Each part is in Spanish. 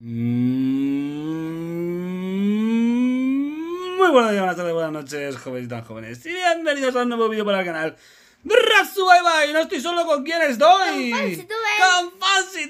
Mm, muy buenos días, buenas tardes, buenas noches, jóvenes y tan jóvenes. Y bienvenidos a un nuevo vídeo para el canal. ¡Razu, Bye Bye, no estoy solo con quien estoy. Con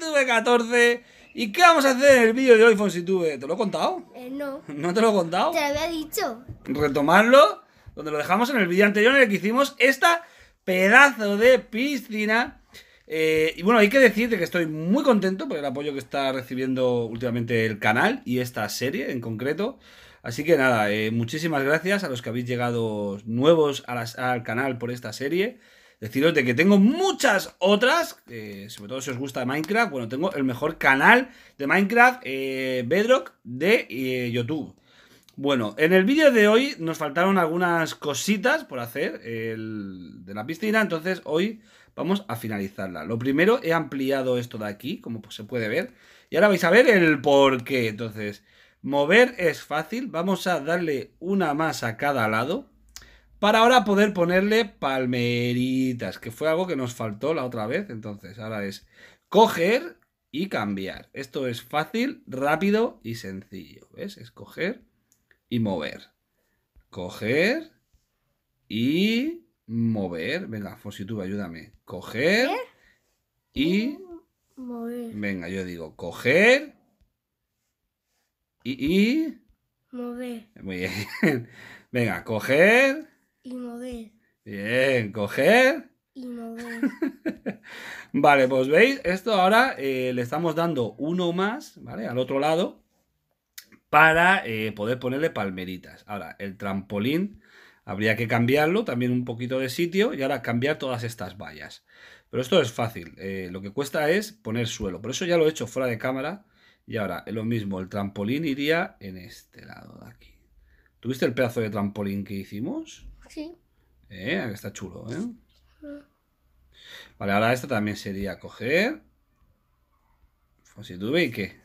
tuve 14. ¿Y qué vamos a hacer en el vídeo de hoy, tuve? ¿Te lo he contado? Eh, no. ¿No te lo he contado? Te lo había dicho. Retomarlo, donde lo dejamos en el vídeo anterior en el que hicimos esta pedazo de piscina eh, y bueno, hay que decirte que estoy muy contento por el apoyo que está recibiendo últimamente el canal y esta serie en concreto. Así que nada, eh, muchísimas gracias a los que habéis llegado nuevos al canal por esta serie. Deciros de que tengo muchas otras, sobre todo si os gusta Minecraft. Bueno, tengo el mejor canal de Minecraft, eh, Bedrock, de YouTube. Bueno, en el vídeo de hoy nos faltaron algunas cositas por hacer de la piscina, entonces hoy vamos a finalizarla. Lo primero, he ampliado esto de aquí, como se puede ver. Y ahora vais a ver el por qué. Entonces, mover es fácil. Vamos a darle una más a cada lado. Para ahora poder ponerle palmeritas, que fue algo que nos faltó la otra vez. Entonces, ahora es coger y cambiar. Esto es fácil, rápido y sencillo. ¿Ves? Es coger y mover. Coger y mover. Venga, tú ayúdame. Coger y. Mm, mover. Venga, yo digo coger y. y... Mover. Muy bien. Venga, coger. Y mover. Bien, coger. Y mover. vale, pues veis, esto ahora eh, le estamos dando uno más, ¿vale? Al otro lado, para eh, poder ponerle palmeritas. Ahora, el trampolín Habría que cambiarlo también un poquito de sitio y ahora cambiar todas estas vallas. Pero esto es fácil, eh, lo que cuesta es poner suelo. Por eso ya lo he hecho fuera de cámara. Y ahora es lo mismo, el trampolín iría en este lado de aquí. ¿Tuviste el pedazo de trampolín que hicimos? Sí. Eh, está chulo, ¿eh? Vale, ahora esta también sería coger. Pues, tuve y qué?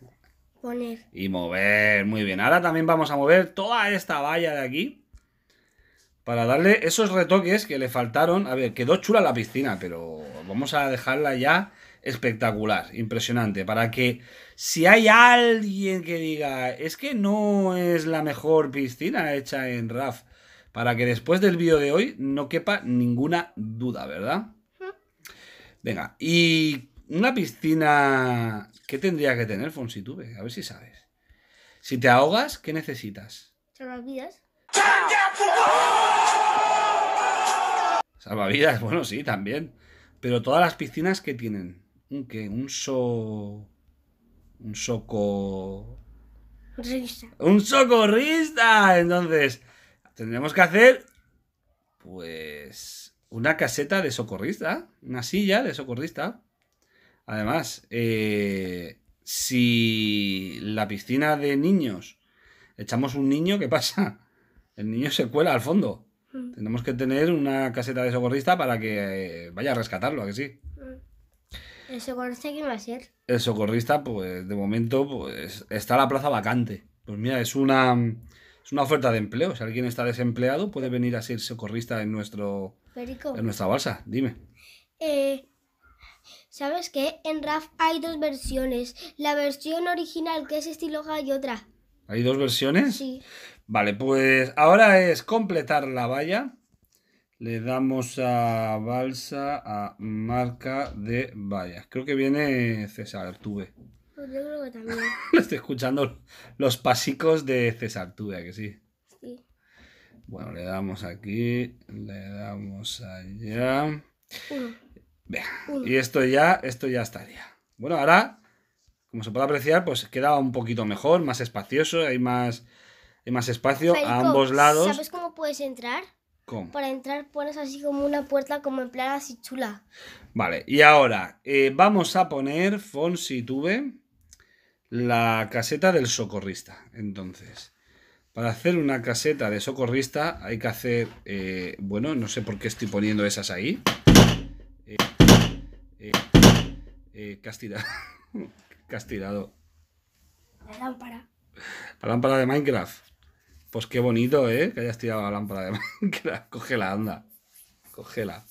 Poner. Y mover, muy bien. Ahora también vamos a mover toda esta valla de aquí para darle esos retoques que le faltaron. A ver, quedó chula la piscina, pero vamos a dejarla ya espectacular, impresionante, para que si hay alguien que diga, es que no es la mejor piscina hecha en RAF, para que después del vídeo de hoy no quepa ninguna duda, ¿verdad? Venga, y una piscina, ¿qué tendría que tener Fonsitube? A ver si sabes. Si te ahogas, ¿qué necesitas? Salvavidas. Salvavidas, bueno, sí, también. Pero todas las piscinas que tienen. ¿Un que Un so. Un soco. ¡Un socorrista! Entonces, tendremos que hacer. Pues. Una caseta de socorrista. Una silla de socorrista. Además, eh, si la piscina de niños. Echamos un niño, ¿qué pasa? El niño se cuela al fondo. Mm. Tenemos que tener una caseta de socorrista para que eh, vaya a rescatarlo, que sí? Mm. ¿El socorrista quién va a ser? El socorrista, pues de momento, pues está la plaza vacante. Pues mira, es una, es una oferta de empleo. Si alguien está desempleado, puede venir a ser socorrista en, nuestro, en nuestra balsa. Dime. Eh, ¿Sabes qué? En RAF hay dos versiones. La versión original, que es estilo y otra. ¿Hay dos versiones? Sí. Vale, pues ahora es completar la valla. Le damos a balsa, a marca de valla. Creo que viene César Tuve. Pues yo creo que también. Estoy escuchando los pasicos de César Tuve, que sí? Sí. Bueno, le damos aquí, le damos allá. Uno. Y esto ya, esto ya estaría. Bueno, ahora, como se puede apreciar, pues queda un poquito mejor, más espacioso, hay más hay más espacio a ambos lados. ¿Sabes cómo puedes entrar? ¿Cómo? Para entrar pones así como una puerta como en plan así chula. Vale, y ahora eh, vamos a poner tuve la caseta del socorrista. Entonces, para hacer una caseta de socorrista hay que hacer, eh, bueno, no sé por qué estoy poniendo esas ahí. Eh, eh, eh La lámpara. La lámpara de Minecraft. Pues qué bonito, ¿eh? Que hayas tirado la lámpara de Minecraft. Cógela, anda. Cógela.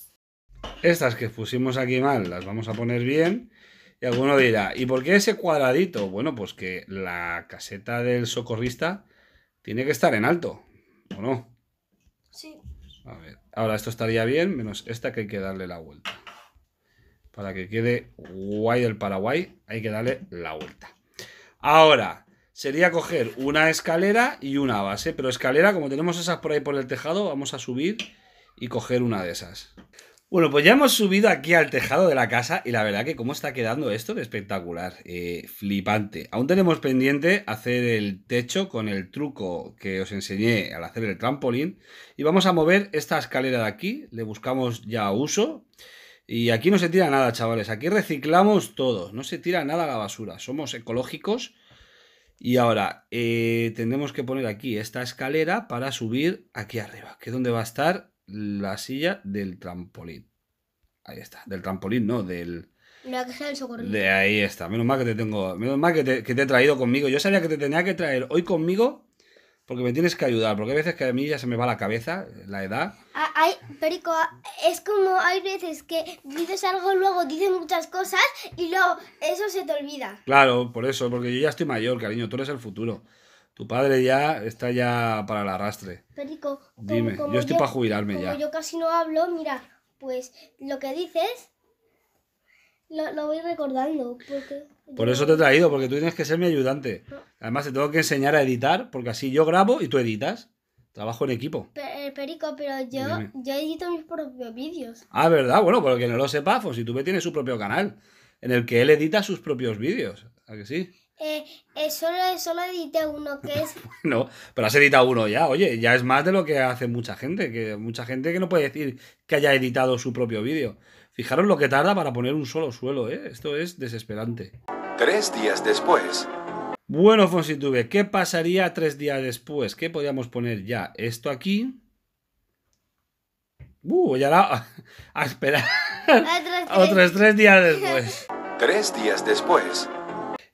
Estas que pusimos aquí mal las vamos a poner bien. Y alguno dirá, ¿y por qué ese cuadradito? Bueno, pues que la caseta del socorrista tiene que estar en alto, ¿o no? Sí. A ver, ahora esto estaría bien, menos esta que hay que darle la vuelta. Para que quede guay del Paraguay, hay que darle la vuelta. Ahora, sería coger una escalera y una base. Pero escalera, como tenemos esas por ahí por el tejado, vamos a subir y coger una de esas. Bueno, pues ya hemos subido aquí al tejado de la casa y la verdad que cómo está quedando esto de espectacular, eh, flipante. Aún tenemos pendiente hacer el techo con el truco que os enseñé al hacer el trampolín y vamos a mover esta escalera de aquí, le buscamos ya uso y aquí no se tira nada, chavales, aquí reciclamos todo, no se tira nada a la basura, somos ecológicos y ahora eh, tendremos que poner aquí esta escalera para subir aquí arriba, que es donde va a estar la silla del trampolín. Ahí está, del trampolín, no, del... La el socorro. De ahí está, menos mal que te tengo, menos mal que te, que te he traído conmigo. Yo sabía que te tenía que traer hoy conmigo porque me tienes que ayudar, porque hay veces que a mí ya se me va la cabeza, la edad. Ah, ay Perico, ah, es como hay veces que dices algo, luego dices muchas cosas y luego eso se te olvida. Claro, por eso, porque yo ya estoy mayor, cariño, tú eres el futuro. Tu padre ya está ya para el arrastre. Perico, Dime, yo estoy para jubilarme ya. Yo casi no hablo, mira, pues lo que dices lo, voy recordando. Porque Por eso te he traído, porque tú tienes que ser mi ayudante. Además, te tengo que enseñar a editar, porque así yo grabo y tú editas. Trabajo en equipo. Eh, Perico, pero yo, edito mis propios vídeos. Ah, ¿verdad? Bueno, que no lo sepa, Fositube pues tiene su propio canal, en el que él edita sus propios vídeos. ¿A que sí? Eh, eh, solo, solo edité uno, que es... No, pero has editado uno ya. Oye, ya es más de lo que hace mucha gente. Que mucha gente que no puede decir que haya editado su propio vídeo. Fijaros lo que tarda para poner un solo suelo, ¿eh? Esto es desesperante. Tres días después. Bueno, Fonsitube, ¿qué pasaría tres días después? ¿Qué podríamos poner ya? Esto aquí. Uh, ya la... a esperar. Otros tres. días después. Tres días después.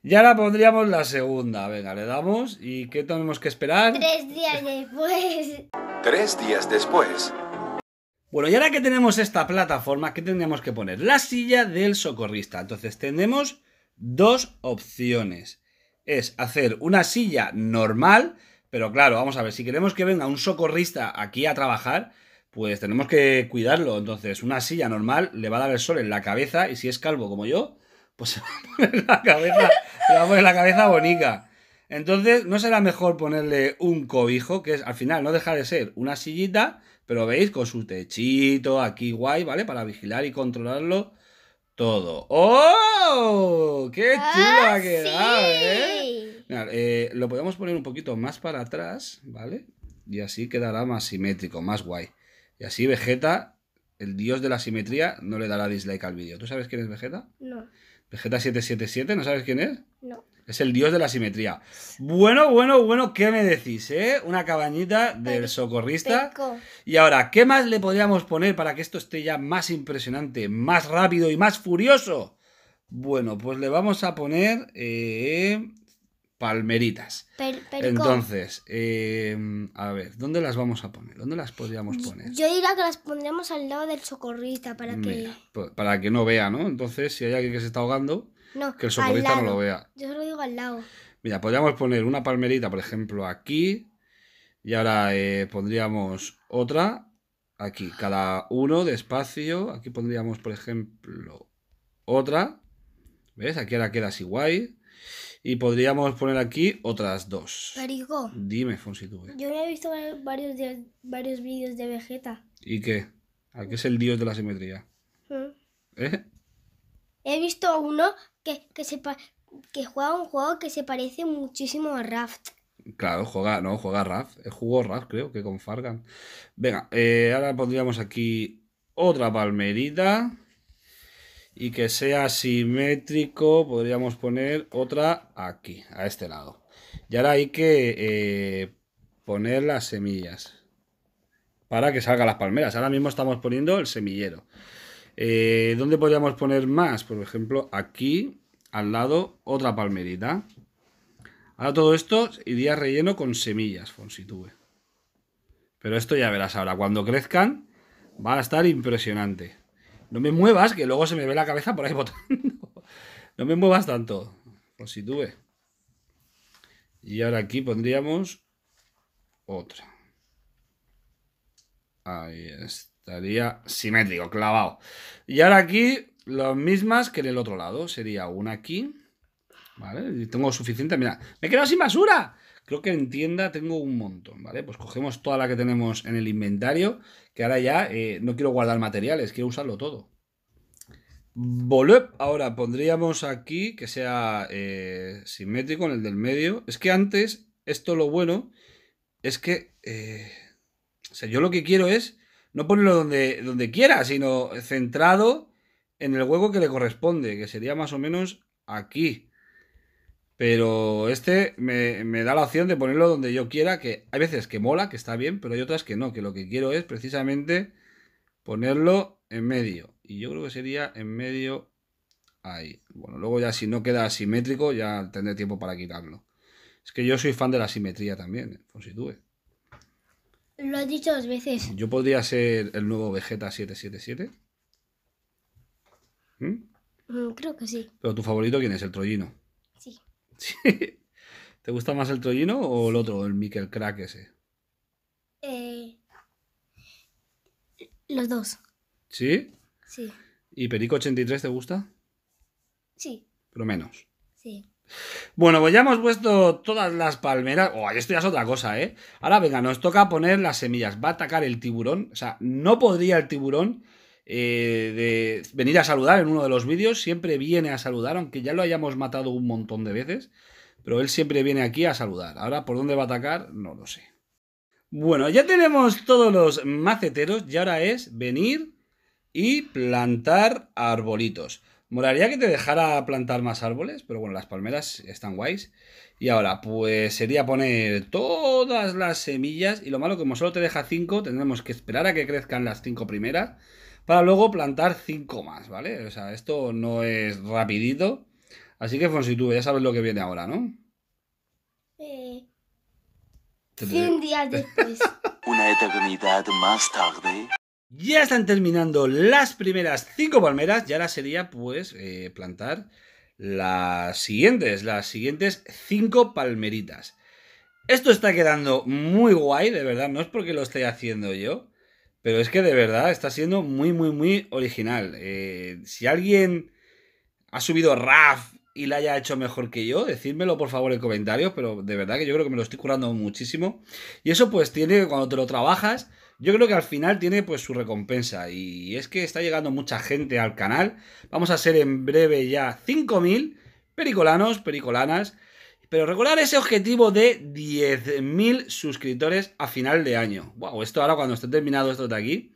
Ya la pondríamos la segunda. Venga, le damos. ¿Y qué tenemos que esperar? Tres días después. Tres días después. Bueno, y ahora que tenemos esta plataforma, ¿qué tendríamos que poner? La silla del socorrista. Entonces tenemos dos opciones. Es hacer una silla normal, pero claro, vamos a ver, si queremos que venga un socorrista aquí a trabajar, pues tenemos que cuidarlo. Entonces, una silla normal le va a dar el sol en la cabeza y si es calvo como yo, pues se va a poner la cabeza, bonita. Entonces, ¿no será mejor ponerle un cobijo? Que es, al final, no deja de ser una sillita, pero veis, con su techito, aquí guay, ¿vale? Para vigilar y controlarlo todo. ¡Oh! ¡Qué ah, chulo ha eh! eh! Lo podemos poner un poquito más para atrás, ¿vale? Y así quedará más simétrico, más guay. Y así Vegeta, el dios de la simetría, no le dará dislike al vídeo. ¿Tú sabes quién es Vegeta? No. ¿Vegeta777? ¿No sabes quién es? No. Es el dios de la simetría. Bueno, bueno, bueno, ¿qué me decís, eh? Una cabañita del pues socorrista. Y ahora, ¿qué más le podríamos poner para que esto esté ya más impresionante, más rápido y más furioso? Bueno, pues le vamos a poner eh, palmeritas. Entonces, em, a ver, ¿dónde las vamos a poner? ¿Dónde las podríamos poner? Yo diría que las pondremos al lado del socorrista para que... para que no vea, ¿no? Entonces, si hay alguien que se está ahogando no, que el socorrista no lo vea. Yo solo digo al lado. Mira, podríamos poner una palmerita, por ejemplo, aquí. Y ahora eh, pondríamos otra aquí. Cada uno despacio. Aquí pondríamos, por ejemplo, otra. ¿Ves? Aquí ahora queda así guay. Y podríamos poner aquí otras dos. Dime, Fonsi, tú. Eh. Yo he visto varios, varios vídeos de Vegeta. ¿Y qué? Aquí es el dios de la simetría. Mm. ¿Eh? He visto uno que, sepa, que juega un juego que se parece muchísimo a Raft. Claro, juega, no, juega Raft. Eh, jugó Raft, creo, que con Fargan. Venga, eh, ahora pondríamos aquí otra palmerita. Y que sea simétrico, podríamos poner otra aquí, a este lado. Y ahora hay que eh, poner las semillas para que salgan las palmeras. Ahora mismo estamos poniendo el semillero. ¿Dónde podríamos poner más? Por ejemplo, aquí al lado otra palmerita. Ahora todo esto iría relleno con semillas, Fonsitube. Pero esto ya verás ahora, cuando crezcan va a estar impresionante. No me muevas, que luego se me ve la cabeza por ahí botando. No me muevas tanto, Fonsitube. Y ahora aquí pondríamos otra. Ahí estaría simétrico, clavado. Y ahora aquí las mismas que en el otro lado. Sería una aquí. ¿Vale? Y tengo suficiente. Mira, me he quedado sin basura. Creo que en tienda tengo un montón, ¿vale? Pues cogemos toda la que tenemos en el inventario, que ahora ya eh, no quiero guardar materiales, quiero usarlo todo. Volep, ahora pondríamos aquí que sea eh, simétrico en el del medio. Es que antes, esto lo bueno es que... Eh, o sea, yo lo que quiero es no ponerlo donde, donde quiera, sino centrado en el hueco que le corresponde, que sería más o menos aquí. Pero este me, da la opción de ponerlo donde yo quiera, que hay veces que mola, que está bien, pero hay otras que no, que lo que quiero es precisamente ponerlo en medio. Y yo creo que sería en medio ahí. Bueno, luego ya si no queda simétrico, ya tendré tiempo para quitarlo. Es que yo soy fan de la simetría también, eh, Lo has dicho dos veces. Yo podría ser el nuevo Vegeta 777. ¿Mm? Mm, creo que sí. ¿Pero tu favorito quién es? ¿El trollino. Sí. ¿Te gusta más el trollino o el otro, el Mikel Crack ese? Eh, los dos. ¿Sí? Sí. ¿Y Perico 83 te gusta? Sí. Pero menos. Sí. Bueno, pues ya hemos puesto todas las palmeras. Oh, esto ya es otra cosa, ¿eh? Ahora venga, nos toca poner las semillas. Va a atacar el tiburón. O sea, no podría el tiburón eh, de venir a saludar en uno de los vídeos, siempre viene a saludar, aunque ya lo hayamos matado un montón de veces, pero él siempre viene aquí a saludar. Ahora, ¿por dónde va a atacar? No lo sé. Bueno, ya tenemos todos los maceteros y ahora es venir y plantar arbolitos. Moraría que te dejara plantar más árboles, pero bueno, las palmeras están guays. Y ahora, pues sería poner todas las semillas. Y lo malo, como solo te deja 5, tendremos que esperar a que crezcan las 5 primeras para luego plantar cinco más, ¿vale? O sea, esto no es rapidito. Así que, tú ya sabes lo que viene ahora, ¿no? Eh... días después. Una eternidad más tarde. Ya están terminando las primeras cinco palmeras Ya ahora sería pues eh, plantar las siguientes, las siguientes cinco palmeritas. Esto está quedando muy guay, de verdad, no es porque lo esté haciendo yo, pero es que de verdad está siendo muy, muy, muy original. Eh, si alguien ha subido RAF y la haya hecho mejor que yo, decídmelo por favor en comentarios, pero de verdad que yo creo que me lo estoy curando muchísimo. Y eso pues tiene, que cuando te lo trabajas, yo creo que al final tiene pues su recompensa. Y es que está llegando mucha gente al canal. Vamos a ser en breve ya 5.000 pericolanos, pericolanas. Pero recordar ese objetivo de 10.000 suscriptores a final de año. Wow, esto ahora cuando esté terminado esto de aquí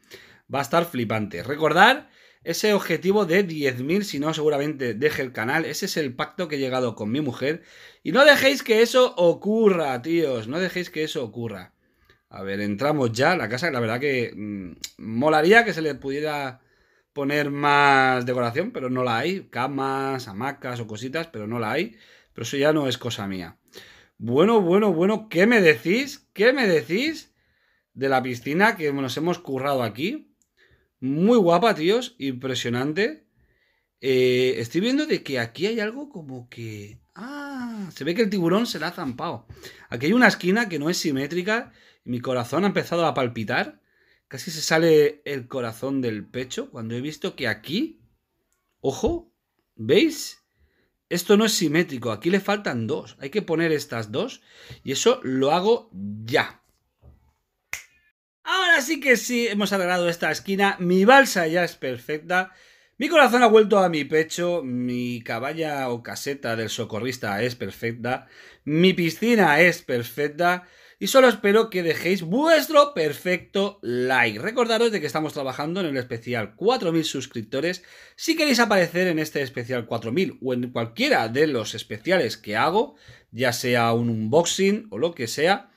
va a estar flipante. Recordar ese objetivo de 10.000, si no seguramente deje el canal. Ese es el pacto que he llegado con mi mujer. Y no dejéis que eso ocurra, tíos. No dejéis que eso ocurra. A ver, entramos ya. La casa, la verdad que mm, molaría que se le pudiera poner más decoración, pero no la hay. Camas, hamacas o cositas, pero no la hay. Pero eso ya no es cosa mía. Bueno, bueno, bueno, ¿qué me decís? ¿Qué me decís de la piscina que nos hemos currado aquí? Muy guapa, tíos, impresionante. Eh, estoy viendo de que aquí hay algo como que... Ah, se ve que el tiburón se la ha zampado. Aquí hay una esquina que no es simétrica y mi corazón ha empezado a palpitar. Casi se sale el corazón del pecho cuando he visto que aquí... Ojo, ¿veis? Esto no es simétrico, aquí le faltan dos. Hay que poner estas dos y eso lo hago ya. Ahora sí que sí, hemos arreglado esta esquina. Mi balsa ya es perfecta. Mi corazón ha vuelto a mi pecho, mi caballa o caseta del socorrista es perfecta, mi piscina es perfecta, y solo espero que dejéis vuestro perfecto like. Recordaros de que estamos trabajando en el especial 4000 suscriptores. Si queréis aparecer en este especial 4000 o en cualquiera de los especiales que hago, ya sea un unboxing o lo que sea,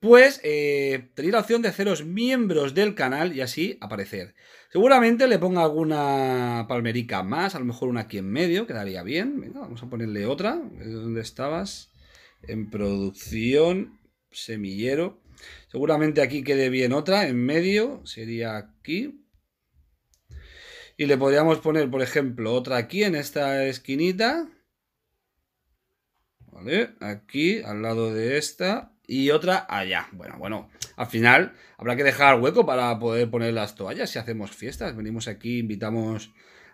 pues eh, tenéis la opción de haceros miembros del canal y así aparecer. Seguramente le ponga alguna palmerica más, a lo mejor una aquí en medio, quedaría bien. Venga, vamos a ponerle otra. ¿Dónde estabas? En producción semillero. Seguramente aquí quede bien otra, en medio, sería aquí. Y le podríamos poner, por ejemplo, otra aquí en esta esquinita. ¿Vale? Aquí, al lado de esta. Y otra allá. Bueno, bueno, al final habrá que dejar hueco para poder poner las toallas si hacemos fiestas. Venimos aquí, invitamos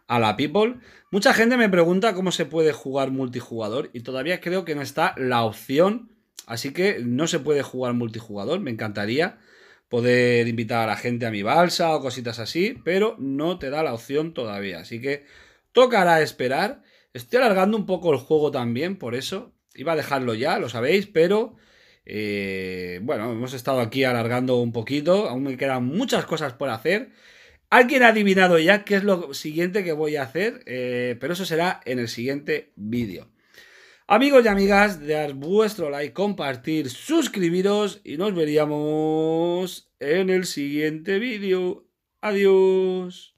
a la People. Mucha gente me pregunta cómo se puede jugar multijugador y todavía creo que no está la opción Así que no se puede jugar multijugador, me encantaría poder invitar a la gente a mi balsa o cositas así, pero no te da la opción todavía. Así que tocará esperar. Estoy alargando un poco el juego también, por eso. Iba a dejarlo ya, lo sabéis, pero eh, bueno, hemos estado aquí alargando un poquito. Aún me quedan muchas cosas por hacer. Alguien ha adivinado ya qué es lo siguiente que voy a hacer, eh, pero eso será en el siguiente vídeo. Amigos y amigas, dar vuestro like, compartir, suscribiros y nos veríamos en el siguiente vídeo. Adiós.